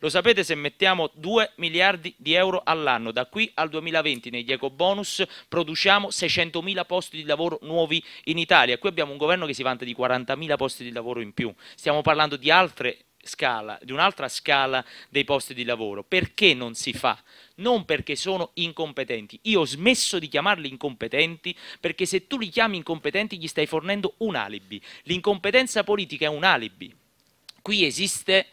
Lo sapete se mettiamo 2 miliardi di euro all'anno da qui al 2020 negli eco bonus produciamo 600 mila posti di lavoro nuovi in Italia. Qui abbiamo un governo che si vanta di 40 mila posti di lavoro in più. Stiamo parlando di altre scala, di un'altra scala dei posti di lavoro. Perché non si fa? Non perché sono incompetenti. Io ho smesso di chiamarli incompetenti perché se tu li chiami incompetenti gli stai fornendo un alibi. L'incompetenza politica è un alibi. Qui esiste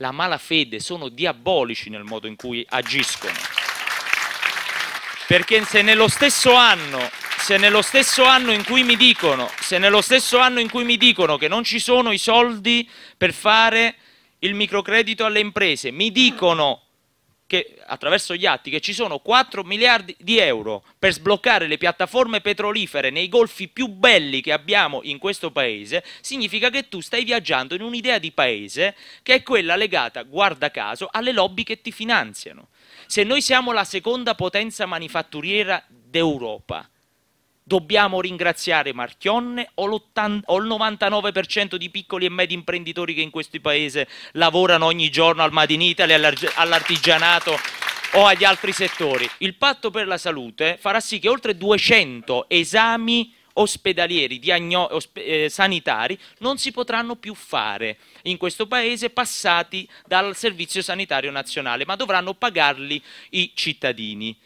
la malafede, sono diabolici nel modo in cui agiscono. Perché se nello stesso anno, se nello stesso anno in cui mi dicono, se nello stesso anno in cui mi dicono che non ci sono i soldi per fare il microcredito alle imprese, mi dicono che, attraverso gli atti che ci sono 4 miliardi di euro per sbloccare le piattaforme petrolifere nei golfi più belli che abbiamo in questo paese, significa che tu stai viaggiando in un'idea di paese che è quella legata, guarda caso, alle lobby che ti finanziano. Se noi siamo la seconda potenza manifatturiera d'Europa, Dobbiamo ringraziare Marchionne o, o il 99% di piccoli e medi imprenditori che in questo paese lavorano ogni giorno al Made in Italy, all'artigianato o agli altri settori. Il patto per la salute farà sì che oltre 200 esami ospedalieri, ospe eh, sanitari non si potranno più fare in questo paese passati dal Servizio Sanitario Nazionale, ma dovranno pagarli i cittadini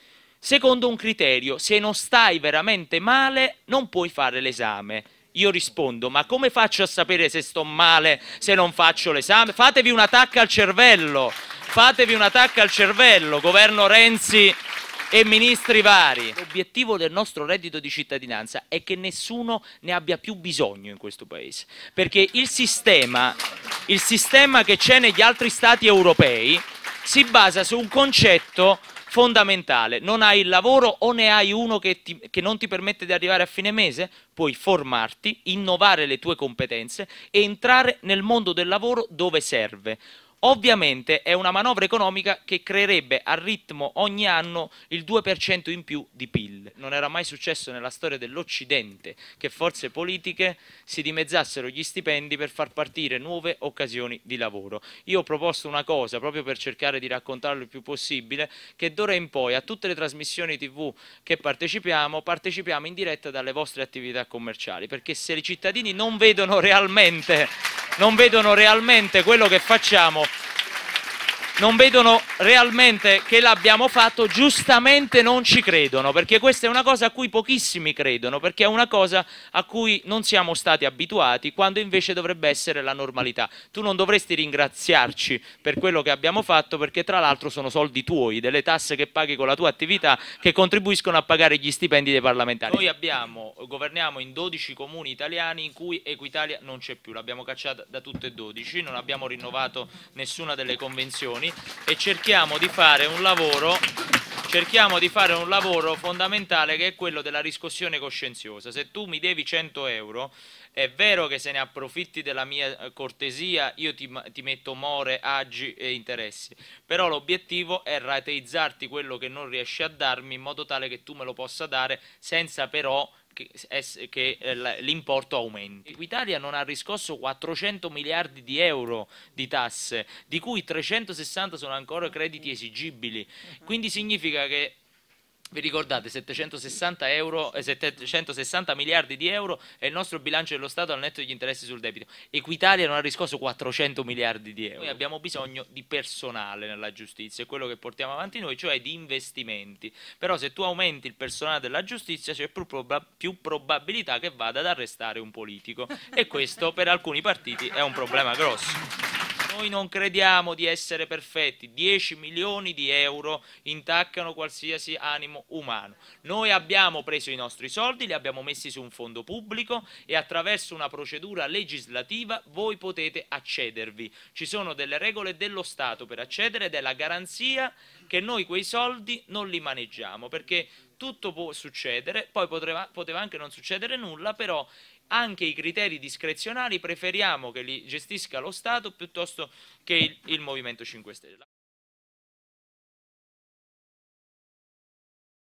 secondo un criterio, se non stai veramente male non puoi fare l'esame. Io rispondo, ma come faccio a sapere se sto male se non faccio l'esame? Fatevi un attacco al cervello, fatevi un attacco al cervello, governo Renzi e ministri vari. L'obiettivo del nostro reddito di cittadinanza è che nessuno ne abbia più bisogno in questo Paese, perché il sistema, il sistema che c'è negli altri Stati europei si basa su un concetto fondamentale. Non hai il lavoro o ne hai uno che, ti, che, non ti permette di arrivare a fine mese? Puoi formarti, innovare le tue competenze e entrare nel mondo del lavoro dove serve. Ovviamente è una manovra economica che creerebbe a ritmo ogni anno il 2% in più di PIL. Non era mai successo nella storia dell'Occidente che forze politiche si dimezzassero gli stipendi per far partire nuove occasioni di lavoro. Io ho proposto una cosa, proprio per cercare di raccontarlo il più possibile, che d'ora in poi a tutte le trasmissioni tv che partecipiamo, partecipiamo in diretta dalle vostre attività commerciali, perché se i cittadini non vedono realmente non vedono realmente quello che facciamo non vedono realmente che l'abbiamo fatto, giustamente non ci credono, perché questa è una cosa a cui pochissimi credono, perché è una cosa a cui non siamo stati abituati, quando invece dovrebbe essere la normalità. Tu non dovresti ringraziarci per quello che abbiamo fatto, perché tra l'altro sono soldi tuoi, delle tasse che paghi con la tua attività, che contribuiscono a pagare gli stipendi dei parlamentari. Noi abbiamo, governiamo in 12 comuni italiani in cui Equitalia non c'è più, l'abbiamo cacciata da tutte e 12, non abbiamo rinnovato nessuna delle convenzioni istituzioni e cerchiamo di fare un lavoro cerchiamo di fare un lavoro fondamentale che è quello della riscossione coscienziosa. Se tu mi devi 100 euro, è vero che se ne approfitti della mia eh, cortesia, io ti, ti metto more, agi e interessi, però l'obiettivo è rateizzarti quello che non riesci a darmi in modo tale che tu me lo possa dare senza però che, che eh, l'importo aumenti. Equitalia non ha riscosso 400 miliardi di euro di tasse, di cui 360 sono ancora crediti esigibili, mm-hmm. quindi significa che vi ricordate 760, euro, 760 eh, miliardi di euro è il nostro bilancio dello Stato al netto degli interessi sul debito. Equitalia non ha riscosso 400 miliardi di euro. Noi abbiamo bisogno di personale nella giustizia, è quello che portiamo avanti noi, cioè di investimenti. Però se tu aumenti il personale della giustizia c'è più, proba- più probabilità che vada ad arrestare un politico e questo per alcuni partiti è un problema grosso noi non crediamo di essere perfetti, 10 milioni di euro intaccano qualsiasi animo umano. Noi abbiamo preso i nostri soldi, li abbiamo messi su un fondo pubblico e attraverso una procedura legislativa voi potete accedervi. Ci sono delle regole dello Stato per accedere ed è la garanzia che noi quei soldi non li maneggiamo perché tutto può succedere, poi poteva, anche non succedere nulla, però anche i criteri discrezionali preferiamo che li gestisca lo Stato piuttosto che il, il Movimento 5 Stelle.